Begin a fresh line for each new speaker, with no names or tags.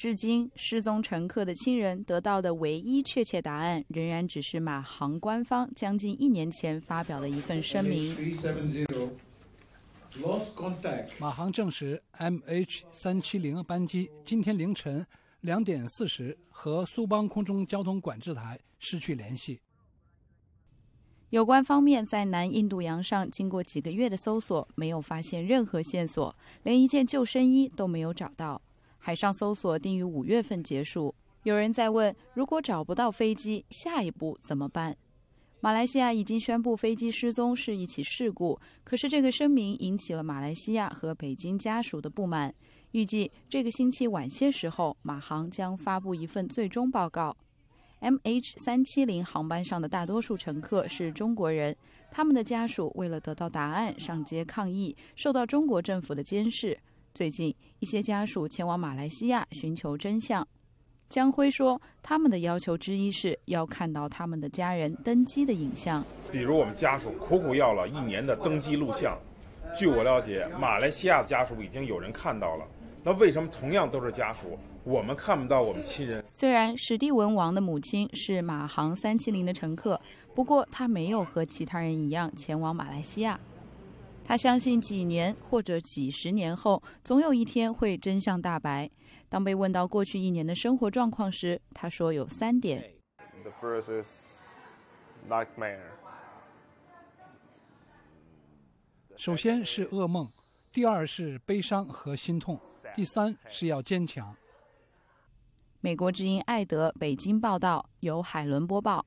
至今，失踪乘客的亲人得到的唯一确切答案，仍然只是马航官方将近一年前发表的一份声明。
马航证实，M H 三七零班机今天凌晨两点四十和苏邦空中交通管制台失去联
系。有关方面在南印度洋上经过几个月的搜索，没有发现任何线索，连一件救生衣都没有找到。海上搜索定于五月份结束。有人在问，如果找不到飞机，下一步怎么办？马来西亚已经宣布飞机失踪是一起事故，可是这个声明引起了马来西亚和北京家属的不满。预计这个星期晚些时候，马航将发布一份最终报告。M H 三七零航班上的大多数乘客是中国人，他们的家属为了得到答案上街抗议，受到中国政府的监视。最近，一些家属前往马来西亚寻求真相。江辉说，他们的要求之一是要看到他们的家人登机的影像。
比如，我们家属苦苦要了一年的登机录像。据我了解，马来西亚家属已经有人看到了。那为什么同样都是家属，我们看不到我们亲人？
虽然史蒂文王的母亲是马航三七零的乘客，不过他没有和其他人一样前往马来西亚。他相信几年或者几十年后，总有一天会真相大白。当被问到过去一年的生活状况时，他说有三点：首先是噩梦，第二是悲伤和心痛，第三是要坚强。美国之音艾德北京报道，由海伦播报。